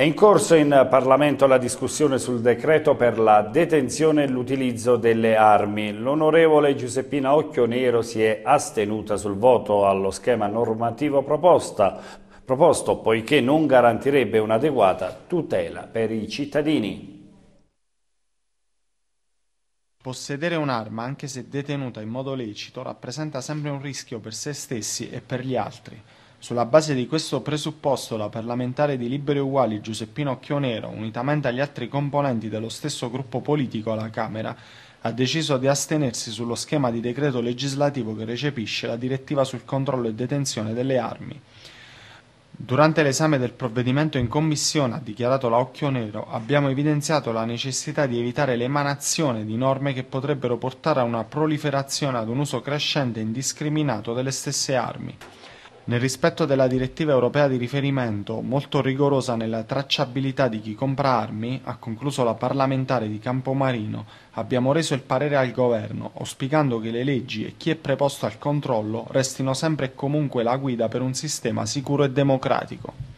È in corso in Parlamento la discussione sul decreto per la detenzione e l'utilizzo delle armi. L'onorevole Giuseppina Occhionero si è astenuta sul voto allo schema normativo proposta, proposto poiché non garantirebbe un'adeguata tutela per i cittadini. Possedere un'arma, anche se detenuta in modo lecito, rappresenta sempre un rischio per se stessi e per gli altri. Sulla base di questo presupposto la parlamentare di Liberi e Uguali Giuseppina Occhionero, unitamente agli altri componenti dello stesso gruppo politico alla Camera, ha deciso di astenersi sullo schema di decreto legislativo che recepisce la direttiva sul controllo e detenzione delle armi. Durante l'esame del provvedimento in commissione, ha dichiarato la Occhio Nero, abbiamo evidenziato la necessità di evitare l'emanazione di norme che potrebbero portare a una proliferazione ad un uso crescente e indiscriminato delle stesse armi nel rispetto della direttiva europea di riferimento, molto rigorosa nella tracciabilità di chi compra armi, ha concluso la parlamentare di Campomarino, abbiamo reso il parere al Governo, auspicando che le leggi e chi è preposto al controllo restino sempre e comunque la guida per un sistema sicuro e democratico.